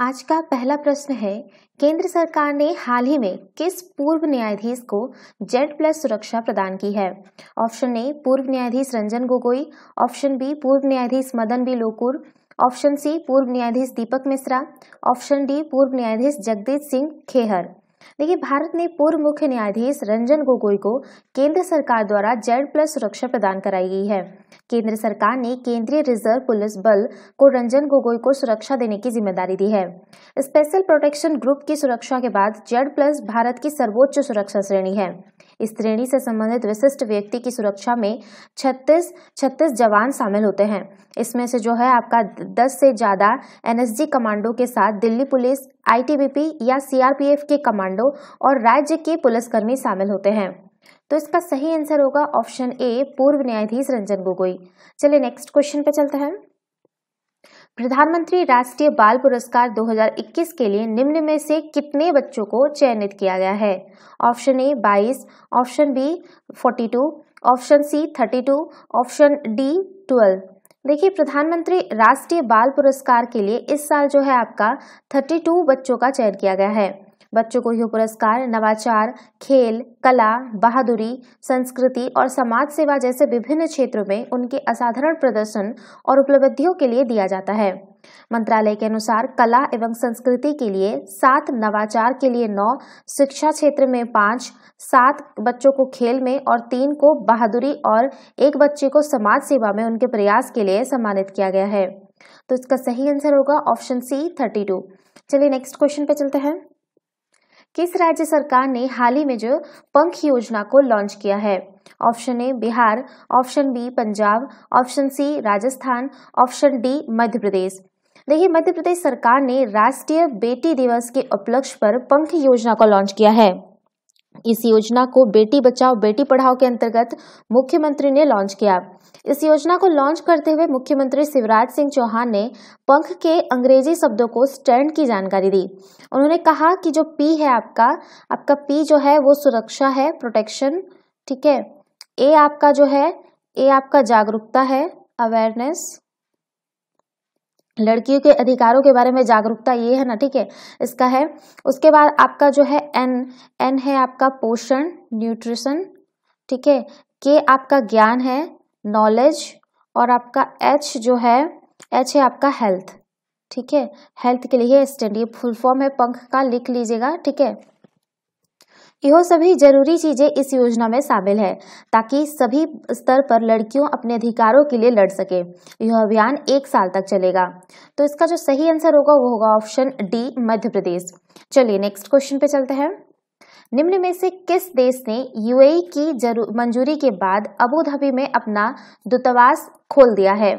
आज का पहला प्रश्न है केंद्र सरकार ने हाल ही में किस पूर्व न्यायाधीश को जेड प्लस सुरक्षा प्रदान की है ऑप्शन ए पूर्व न्यायाधीश रंजन गोगोई ऑप्शन बी पूर्व न्यायाधीश Madan B Lokur option C पूर्व न्यायाधीश दीपक मिश्रा ऑप्शन डी पूर्व न्यायाधीश जगदीश सिंह खेहर देखिए भारत ने पूर्व मुख्य न्यायाधीश रंजन गोगोई को केंद्र सरकार द्वारा जेड प्लस सुरक्षा प्रदान कराई गई है केंद्र सरकार ने केंद्रीय रिजर्व पुलिस बल को रंजन गोगोई को सुरक्षा देने की जिम्मेदारी दी है स्पेशल प्रोटेक्शन ग्रुप की सुरक्षा के बाद जेड प्लस भारत की सर्वोच्च सुरक्षा श्रेणी है इस श्रेणी से संबंधित विशिष्ट व्यक्ति की सुरक्षा में 36 36 जवान शामिल होते हैं इसमें से जो है आपका 10 से ज़्यादा एनएसजी कमांडो के साथ दिल्ली पुलिस आईटीबीपी या सीआरपीएफ के कमांडो और राज्य के पुलिसकर्मी शामिल होते हैं तो इसका सही आंसर होगा ऑप्शन ए पूर्व न्यायाधीश रंजन गोगोई चलिए नेक्स्ट क्वेश्चन पे चलते हैं प्रधानमंत्री राष्ट्रीय बाल पुरस्कार 2021 के लिए निम्न में से कितने बच्चों को चयनित किया गया है option A 22, option B 42, option C 32, option D 12। देखिए प्रधानमंत्री राष्ट्रीय बाल पुरस्कार के लिए इस साल जो है आपका 32 बच्चों का चयन किया गया है बच्चों को यह पुरस्कार नवाचार खेल कला बहादुरी संस्कृति और समाज सेवा जैसे विभिन्न क्षेत्रों में उनके असाधारण प्रदर्शन और उपलब्धियों के लिए दिया जाता है मंत्रालय के अनुसार कला एवं संस्कृति के लिए सात नवाचार के लिए नौ शिक्षा क्षेत्र में पांच सात बच्चों को खेल में और तीन को बहादुरी और एक बच्चे को समाज सेवा में उनके प्रयास के लिए सम्मानित किया गया है तो इसका सही आंसर होगा ऑप्शन सी थर्टी टू चलिए नेक्स्ट क्वेश्चन पे चलते हैं किस राज्य सरकार ने हाल ही में जो पंख योजना को लॉन्च किया है option A Bihar option B Punjab option C Rajasthan option D Madhya Pradesh देखिए मध्य प्रदेश सरकार ने राष्ट्रीय बेटी दिवस के उपलक्ष्य पर पंख योजना को लॉन्च किया है इस योजना को बेटी बचाओ बेटी पढ़ाओ के अंतर्गत मुख्यमंत्री ने लॉन्च किया इस योजना को लॉन्च करते हुए मुख्यमंत्री शिवराज सिंह चौहान ने पंख के अंग्रेजी शब्दों को स्टैंड की जानकारी दी उन्होंने कहा कि जो पी है आपका आपका पी जो है वो सुरक्षा है प्रोटेक्शन ठीक है ए आपका जो है ए आपका जागरूकता है अवेयरनेस लड़कियों के अधिकारों के बारे में जागरूकता ये है ना ठीक है इसका है उसके बाद आपका जो है एन एन है आपका पोषण न्यूट्रिशन ठीक है के आपका ज्ञान है नॉलेज और आपका एच जो है एच है आपका हेल्थ ठीक है हेल्थ के लिए स्टडी फुल फॉर्म है पंख का लिख लीजिएगा ठीक है यह सभी जरूरी चीजें इस योजना में शामिल है ताकि सभी स्तर पर लड़कियों अपने अधिकारों के लिए लड़ सके यह अभियान एक साल तक चलेगा तो इसका जो सही आंसर होगा वो होगा ऑप्शन डी मध्य प्रदेश चलिए नेक्स्ट क्वेश्चन पे चलते हैं निम्न में से किस देश ने यूएई की मंजूरी के बाद अबू धाबी में अपना दूतावास खोल दिया है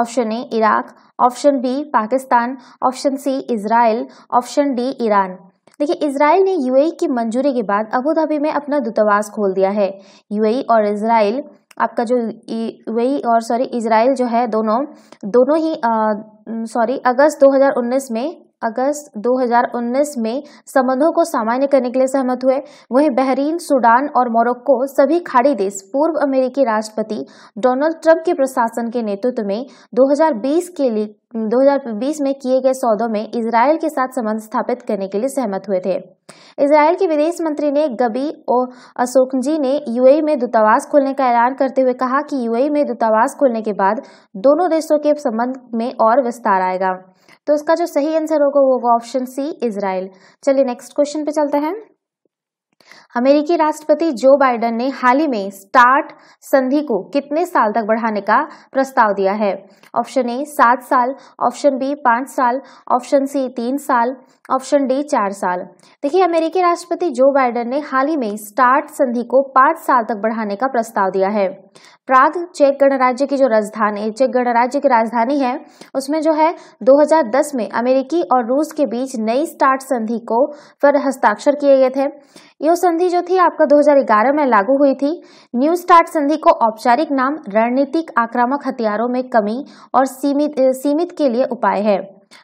option A Iraq option B Pakistan option C Israel option D Iran देखिए इसराइल ने यूएई की मंजूरी के बाद अबू धाबी में अपना दूतावास खोल दिया है यूएई और इसराइल आपका जो यूएई और सॉरी इसराइल जो है दोनों दोनों ही सॉरी अगस्त 2019 में अगस्त 2019 में संबंधों को सामान्य करने के लिए सहमत हुए वहीं बहरीन सूडान और मोरक्को सभी खाड़ी देश पूर्व अमेरिकी राष्ट्रपति डोनाल्ड ट्रंप के प्रशासन के नेतृत्व में 2020 के लिए 2020 में किए गए सौदों में इसराइल के साथ संबंध स्थापित करने के लिए सहमत हुए थे इसराइल के विदेश मंत्री ने गबी और अशोकजी ने यूएई में दूतावास खोलने का ऐलान करते हुए कहा कि यूएई में दूतावास खोलने के बाद दोनों देशों के संबंध में और विस्तार आएगा तो इसका जो सही आंसर होगा वो होगा ऑप्शन सी इसराइल चलिए नेक्स्ट क्वेश्चन पे चलते हैं अमेरिकी राष्ट्रपति जो बाइडन ने हाल ही में स्टार्ट संधि को कितने साल तक बढ़ाने का प्रस्ताव दिया है ऑप्शन ए सात साल ऑप्शन बी पांच साल ऑप्शन सी तीन साल ऑप्शन डी चार साल देखिए अमेरिकी राष्ट्रपति जो बाइडेन ने हाल ही में स्टार्ट संधि को पांच साल तक बढ़ाने का प्रस्ताव दिया है प्राग चेक गणराज्य की जो राजधानी चेक गणराज्य की राजधानी है उसमें जो है 2010 में अमेरिकी और रूस के बीच नई स्टार्ट संधि को पर हस्ताक्षर किए गए थे यह संधि जो थी आपका 2011 में लागू हुई थी न्यू स्टार्ट संधि को औपचारिक नाम रणनीतिक आक्रामक हथियारों में कमी और सीमित सीमित के लिए उपाय है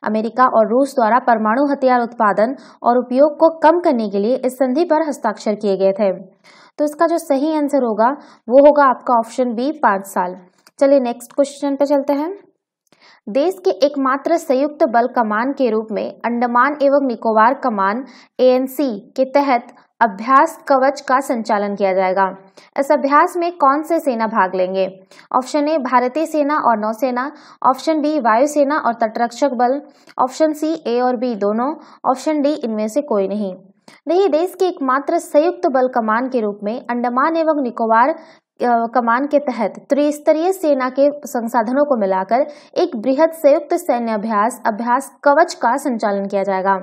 अमेरिका और रूस द्वारा परमाणु हथियार उत्पादन और उपयोग को कम करने के लिए इस संधि पर हस्ताक्षर किए गए थे तो इसका जो सही आंसर होगा वो होगा आपका ऑप्शन बी पांच साल चलिए नेक्स्ट क्वेश्चन पे चलते हैं देश के एकमात्र संयुक्त बल कमान के रूप में अंडमान एवं निकोबार कमान एएनसी के तहत अभ्यास कवच का संचालन किया जाएगा इस अभ्यास में कौन से सेना भाग लेंगे ऑप्शन ए भारतीय सेना और नौसेना ऑप्शन बी वायुसेना और तटरक्षक बल ऑप्शन सी ए और बी दोनों ऑप्शन डी इनमें से कोई नहीं नहीं देश के एकमात्र संयुक्त बल कमान के रूप में अंडमान एवं निकोबार कमान के तहत त्रिस्तरीय सेना के संसाधनों को मिलाकर एक बृहद संयुक्त सैन्य अभ्यास अभ्यास कवच का संचालन किया जाएगा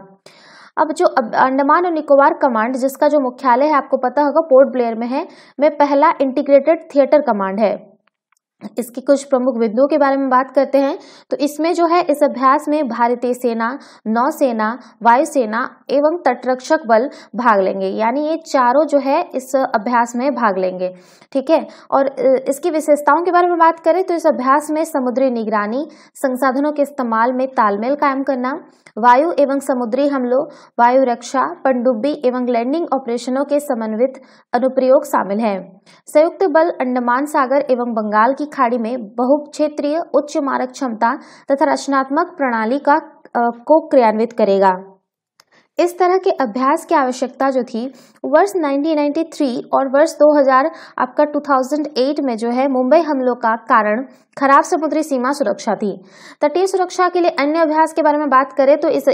अब जो अंडमान और निकोबार कमांड जिसका जो मुख्यालय है आपको पता होगा पोर्ट ब्लेयर में है में पहला इंटीग्रेटेड थिएटर कमांड है इसके कुछ प्रमुख बिंदुओं के बारे में बात करते हैं तो इसमें जो है इस अभ्यास में भारतीय सेना नौसेना वायुसेना एवं तटरक्षक बल भाग लेंगे यानी ये चारों जो है इस अभ्यास में भाग लेंगे ठीक है और इसकी विशेषताओं के बारे में बात करें तो इस अभ्यास में समुद्री निगरानी संसाधनों के इस्तेमाल में तालमेल कायम करना वायु एवं समुद्री हमलों वायु रक्षा पनडुब्बी एवं लैंडिंग ऑपरेशनों के समन्वित अनुप्रयोग शामिल हैं संयुक्त बल अंडमान सागर एवं बंगाल की की खाड़ी में बहु क्षेत्रीय उच्च मारक क्षमता तथा रचनात्मक प्रणाली का को क्रियान्वित करेगा इस तरह के अभ्यास की आवश्यकता जो थी वर्ष 1993 और वर्ष 2000 आपका 2008 में जो है मुंबई हमलों का कारण खराब समुद्री सीमा सुरक्षा थी तटीय सुरक्षा के लिए अन्य अभ्यास के बारे में बात करें तो इस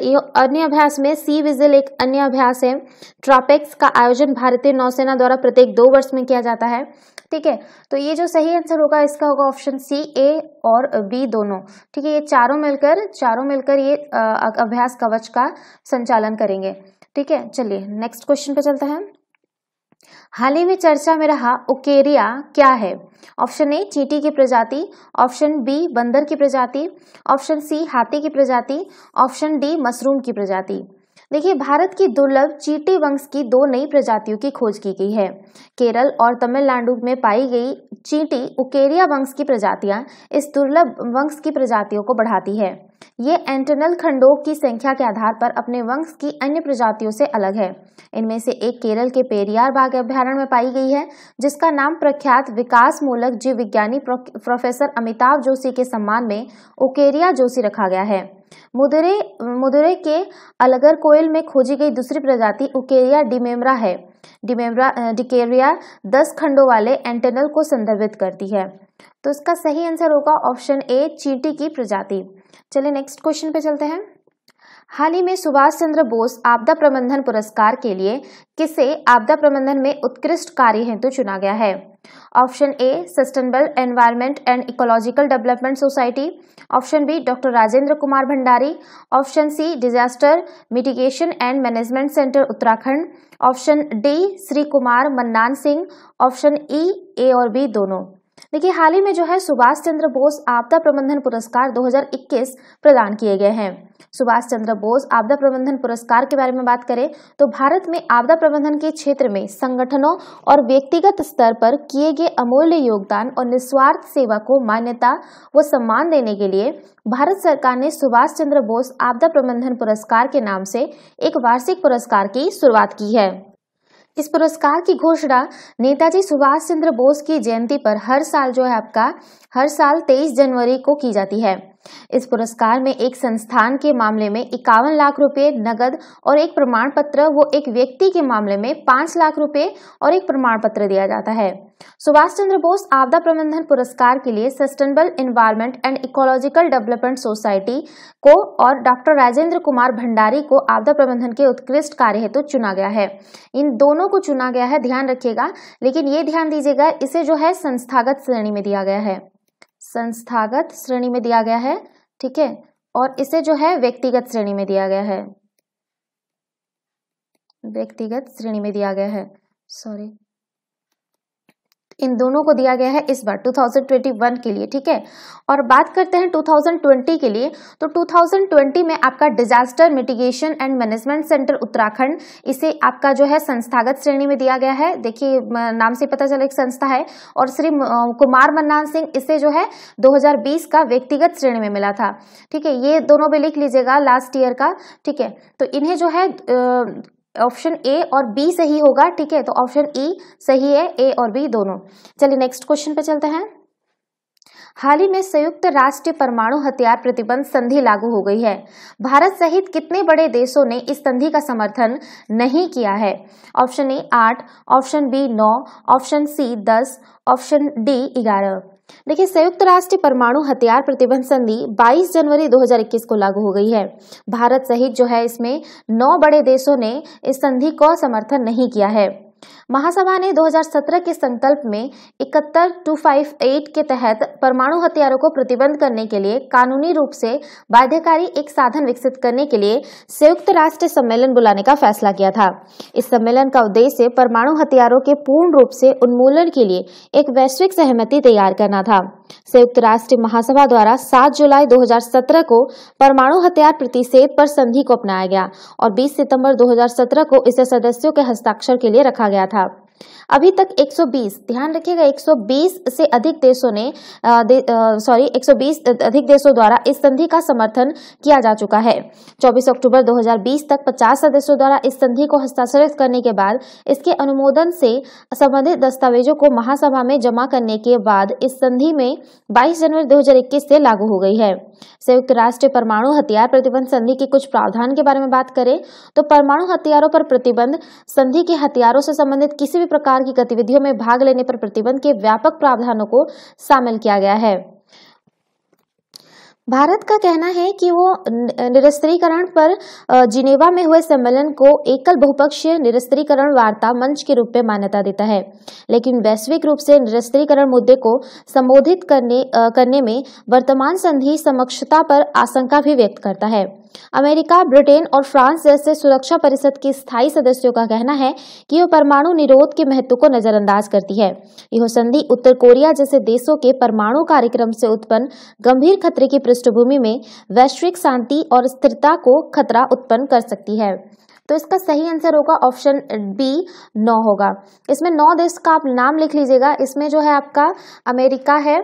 अन्य अभ्यास में सी विजिल एक अन्य अभ्यास है ट्रॉपेक्स का आयोजन भारतीय नौसेना द्वारा प्रत्येक दो वर्ष में किया जाता है ठीक है तो ये जो सही आंसर होगा इसका होगा ऑप्शन सी ए और बी दोनों ठीक है ये चारों मिलकर चारों मिलकर ये अभ्यास कवच का संचालन करेंगे ठीक है चलिए नेक्स्ट क्वेश्चन पे चलता है हाल ही में चर्चा में रहा ओकेरिया क्या है ऑप्शन ए चींटी की प्रजाति ऑप्शन बी बंदर की प्रजाति ऑप्शन सी हाथी की प्रजाति ऑप्शन डी मशरूम की प्रजाति देखिए भारत की दुर्लभ चीटी वंश की दो नई प्रजातियों की खोज की गई है केरल और तमिलनाडु में पाई गई चीटी उकेरिया वंश की प्रजातियां इस दुर्लभ वंश की प्रजातियों को बढ़ाती है ये एंटरनल खंडों की संख्या के आधार पर अपने वंश की अन्य प्रजातियों से अलग है इनमें से एक केरल के पेरियार बाग अभ्यारण्य में पाई गई है जिसका नाम प्रख्यात विकास मूलक जीव विज्ञानी प्रोफेसर अमिताभ जोशी के सम्मान में उकेरिया जोशी रखा गया है मुदरे मुदरे के कोयल में खोजी गई दूसरी प्रजाति उकेरिया डिमेमरा है डिमेमरा डिकेरिया दस खंडों वाले एंटेनल को संदर्भित करती है तो इसका सही आंसर होगा ऑप्शन ए चींटी की प्रजाति चलिए नेक्स्ट क्वेश्चन पे चलते हैं हाल ही में सुभाष चंद्र बोस आपदा प्रबंधन पुरस्कार के लिए किसे आपदा प्रबंधन में उत्कृष्ट कार्य हेतु तो चुना गया है option A sustainable environment and ecological development society option B doctor Rajendra Kumar Bhandari option C disaster mitigation and management centre Uttarakhand option D Shri Kumar Mannan Singh option E A और बी दोनों देखिए हाल ही में जो है सुभाष चंद्र बोस आपदा प्रबंधन पुरस्कार 2021 प्रदान किए गए हैं सुभाष चंद्र बोस आपदा प्रबंधन पुरस्कार के बारे में बात करें तो भारत में आपदा प्रबंधन के क्षेत्र में संगठनों और व्यक्तिगत स्तर पर किए गए अमूल्य योगदान और निस्वार्थ सेवा को मान्यता व सम्मान देने के लिए भारत सरकार ने सुभाष चंद्र बोस आपदा प्रबंधन पुरस्कार के नाम से एक वार्षिक पुरस्कार की शुरुआत की है इस पुरस्कार की घोषणा नेताजी सुभाष चंद्र बोस की जयंती पर हर साल जो है आपका हर साल 23 जनवरी को की जाती है इस पुरस्कार में एक संस्थान के मामले में इक्यावन लाख रुपए नगद और एक प्रमाण पत्र वो एक व्यक्ति के मामले में पांच लाख रुपए और एक प्रमाण पत्र दिया जाता है सुभाष चंद्र बोस आपदा प्रबंधन पुरस्कार के लिए sustainable environment and ecological development society को और डॉक्टर राजेंद्र कुमार भंडारी को आपदा प्रबंधन के उत्कृष्ट कार्य हेतु तो चुना गया है इन दोनों को चुना गया है ध्यान रखिएगा लेकिन ये ध्यान दीजिएगा इसे जो है संस्थागत श्रेणी में दिया गया है संस्थागत श्रेणी में दिया गया है ठीक है और इसे जो है व्यक्तिगत श्रेणी में दिया गया है व्यक्तिगत श्रेणी में दिया गया है सॉरी इन दोनों को दिया गया है इस बार 2021 के लिए ठीक है और बात करते हैं 2020 के लिए तो 2020 में आपका disaster mitigation and management centre Uttarakhand इसे आपका जो है संस्थागत श्रेणी में दिया गया है देखिए नाम से पता चला एक संस्था है और श्री कुमार मन्नान सिंह इसे जो है 2020 का व्यक्तिगत श्रेणी में मिला था ठीक है ये दोनों भी लिख लीजिएगा लास्ट ईयर का ठीक है तो इन्हें जो है ऑप्शन ए और बी सही होगा ठीक है तो ऑप्शन ई e सही है ए और बी दोनों चलिए नेक्स्ट क्वेश्चन पे चलते हैं हाल ही में संयुक्त राष्ट्र परमाणु हथियार प्रतिबंध संधि लागू हो गई है भारत सहित कितने बड़े देशों ने इस संधि का समर्थन नहीं किया है ऑप्शन ए आठ ऑप्शन बी नौ ऑप्शन सी दस ऑप्शन डी ग्यारह देखिए संयुक्त राष्ट्र परमाणु हथियार प्रतिबंध संधि 22 जनवरी 2021 को लागू हो गई है भारत सहित जो है इसमें नौ बड़े देशों ने इस संधि को समर्थन नहीं किया है महासभा ने 2017 के संकल्प में इकहत्तर टू फाइव एट के तहत परमाणु हथियारों को प्रतिबंध करने के लिए कानूनी रूप से बाध्यकारी एक साधन विकसित करने के लिए संयुक्त राष्ट्र सम्मेलन बुलाने का फैसला किया था इस सम्मेलन का उद्देश्य परमाणु हथियारों के पूर्ण रूप से उन्मूलन के लिए एक वैश्विक सहमति तैयार करना था संयुक्त राष्ट्र महासभा द्वारा 7 जुलाई 2017 को परमाणु हथियार प्रतिषेध पर संधि को अपनाया गया और 20 सितंबर 2017 को इसे सदस्यों के हस्ताक्षर के लिए रखा गया था अभी तक 120 ध्यान रखिएगा 120 से अधिक देशों ने दे, सॉरी 120 अधिक देशों द्वारा इस संधि का समर्थन किया जा चुका है 24 अक्टूबर 2020 तक 50 सदस्यों द्वारा इस संधि को हस्ताक्षरित करने के बाद इसके अनुमोदन से संबंधित दस्तावेजों को महासभा में जमा करने के बाद इस संधि में 22 जनवरी 2021 से लागू हो गई है संयुक्त राष्ट्र परमाणु हथियार प्रतिबंध संधि के कुछ प्रावधान के बारे में बात करें तो परमाणु हथियारों पर प्रतिबंध संधि के हथियारों से संबंधित किसी भी भी प्रकार की गतिविधियों में भाग लेने पर प्रतिबंध के व्यापक प्रावधानों को शामिल किया गया है भारत का कहना है कि वो निरस्त्रीकरण पर जिनेवा में हुए सम्मेलन को एकल बहुपक्षीय निरस्त्रीकरण वार्ता मंच के रूप में मान्यता देता है लेकिन वैश्विक रूप से निरस्त्रीकरण मुद्दे को संबोधित करने करने में वर्तमान संधि समक्षता पर आशंका भी व्यक्त करता है अमेरिका ब्रिटेन और फ्रांस जैसे सुरक्षा परिषद के स्थायी सदस्यों का कहना है कि यह परमाणु निरोध के महत्व को नजरअंदाज करती है यह संधि उत्तर कोरिया जैसे देशों के परमाणु कार्यक्रम से उत्पन्न गंभीर खतरे की पृष्ठभूमि में वैश्विक शांति और स्थिरता को खतरा उत्पन्न कर सकती है तो इसका सही आंसर होगा ऑप्शन बी नौ होगा इसमें नौ देश का आप नाम लिख लीजिएगा इसमें जो है आपका अमेरिका है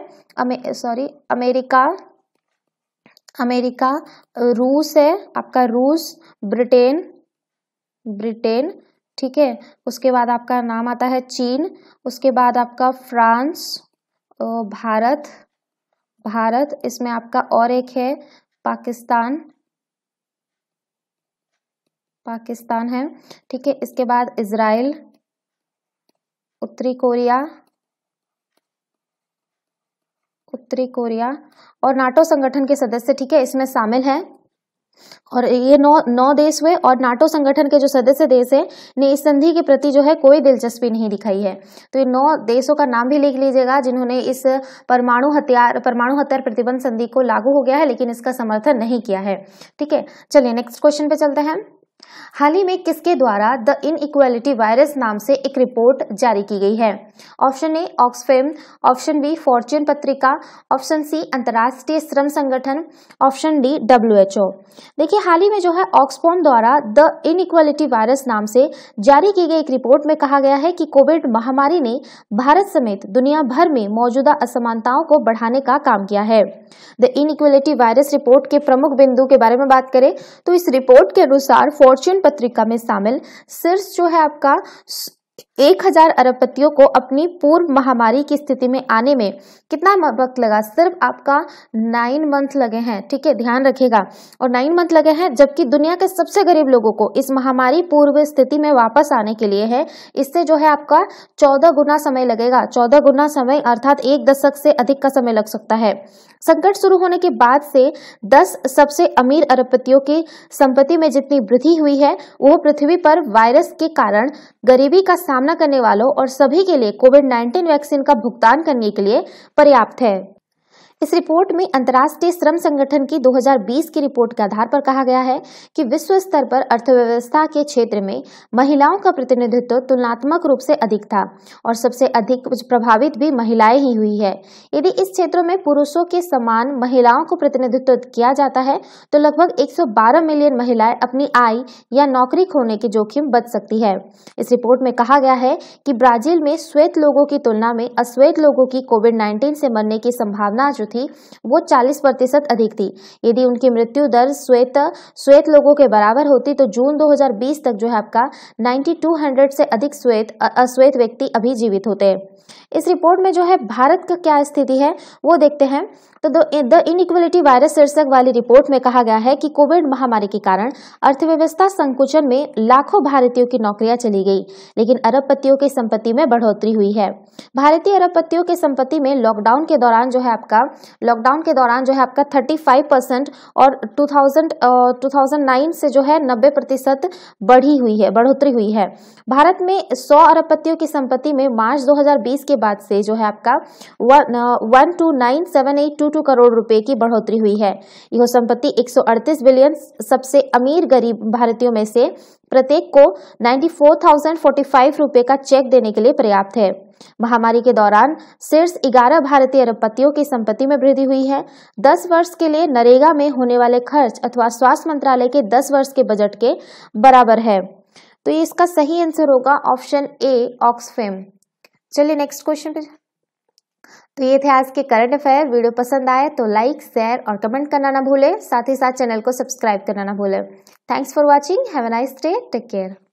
अमे सॉरी अमेरिका अमेरिका रूस है आपका रूस ब्रिटेन ब्रिटेन ठीक है उसके बाद आपका नाम आता है चीन उसके बाद आपका फ्रांस भारत भारत इसमें आपका और एक है पाकिस्तान पाकिस्तान है ठीक है इसके बाद इसराइल उत्तरी कोरिया उत्तरी कोरिया और नाटो संगठन के सदस्य ठीक है इसमें शामिल है और ये नौ नौ देश हुए और नाटो संगठन के जो सदस्य देश हैं ने इस संधि के प्रति जो है कोई दिलचस्पी नहीं दिखाई है तो ये नौ देशों का नाम भी लिख लीजिएगा जिन्होंने इस परमाणु हथियार परमाणु हथियार प्रतिबंध संधि को लागू हो गया है लेकिन इसका समर्थन नहीं किया है ठीक है चलिए नेक्स्ट क्वेश्चन पे चलते हैं हाल ही में किसके द्वारा द इनइक्वालिटी वायरस नाम से एक रिपोर्ट जारी की गई है option A Oxfam option B Fortune पत्रिका ऑप्शन सी अंतर्राष्ट्रीय श्रम संगठन ऑप्शन डी ओ देखिए हाल ही में जो है ऑक्सफॉम द्वारा द इनइक्वालिटी वायरस नाम से जारी की गई एक रिपोर्ट में कहा गया है कि कोविड महामारी ने भारत समेत दुनिया भर में मौजूदा असमानताओं को बढ़ाने का काम किया है द इनइक्वालिटी वायरस रिपोर्ट के प्रमुख बिंदु के बारे में बात करें तो इस रिपोर्ट के अनुसार फॉर्च्यून पत्रिका में शामिल सिर्स जो है आपका एक हजार अरबपतियों को अपनी पूर्व महामारी की स्थिति में आने में कितना वक्त लगा सिर्फ आपका नाइन मंथ लगे हैं ठीक है ध्यान रखिएगा और नाइन मंथ लगे हैं जबकि दुनिया के सबसे गरीब लोगों को इस महामारी पूर्व स्थिति में वापस आने के लिए है इससे जो है आपका चौदह गुना समय लगेगा चौदह गुना समय अर्थात एक दशक से अधिक का समय लग सकता है संकट शुरू होने के बाद से दस सबसे अमीर अरबपतियों की संपत्ति में जितनी वृद्धि हुई है वो पृथ्वी पर वायरस के कारण गरीबी का सामना करने वालों और सभी के लिए कोविड 19 वैक्सीन का भुगतान करने के लिए पर्याप्त है इस रिपोर्ट में अंतर्राष्ट्रीय श्रम संगठन की 2020 की रिपोर्ट के आधार पर कहा गया है कि विश्व स्तर पर अर्थव्यवस्था के क्षेत्र में महिलाओं का प्रतिनिधित्व तुलनात्मक रूप से अधिक था और सबसे अधिक प्रभावित भी महिलाएं ही हुई है यदि इस क्षेत्रों में पुरुषों के समान महिलाओं को प्रतिनिधित्व किया जाता है तो लगभग एक मिलियन महिलाएं अपनी आय या नौकरी खोने के जोखिम बच सकती है इस रिपोर्ट में कहा गया है कि ब्राजील में श्वेत लोगों की तुलना में अश्वेत लोगों की कोविड नाइन्टीन से मरने की संभावना थी वो 40 प्रतिशत अधिक थी यदि उनकी मृत्यु दर श्वेत श्वेत लोगों के बराबर होती तो जून 2020 तक जो है आपका 9200 से अधिक श्वेत अश्वेत व्यक्ति अभी जीवित होते इस रिपोर्ट में जो है भारत का क्या स्थिति है वो देखते हैं तो द इनइक्वलिटी वायरस शीर्षक वाली रिपोर्ट में कहा गया है कि कोविड महामारी के कारण अर्थव्यवस्था संकुचन में लाखों भारतीयों की नौकरियां चली गई लेकिन अरबपतियों की संपत्ति में बढ़ोतरी हुई है भारतीय अरबपतियों की संपत्ति में लॉकडाउन के दौरान जो है आपका लॉकडाउन के दौरान जो है आपका थर्टी परसेंट और थाउजेंड 2009 से जो है नब्बे प्रतिशत बढ़ी हुई है बढ़ोतरी हुई है भारत में सौ अरबपतियों की संपत्ति में मार्च दो के बाद से जो है आपका one two nine seven eight two two crore रुपए की बढ़ोतरी हुई है यह संपत्ति 138 बिलियन सबसे अमीर गरीब भारतीयों में से प्रत्येक को 94,045 रुपए का चेक देने के लिए पर्याप्त है महामारी के दौरान शीर्ष ग्यारह भारतीय अरबपतियों की संपत्ति में वृद्धि हुई है दस वर्ष के लिए नरेगा में होने वाले खर्च अथवा स्वास्थ्य मंत्रालय के दस वर्ष के बजट के बराबर है तो ये इसका सही आंसर होगा ऑप्शन ए ऑक्सफेम चलिए नेक्स्ट क्वेश्चन पे तो ये थे आज के करंट अफेयर वीडियो पसंद आए तो लाइक शेयर और कमेंट करना ना भूलें साथ ही साथ चैनल को सब्सक्राइब करना ना भूलें thanks for watching have a nice day take care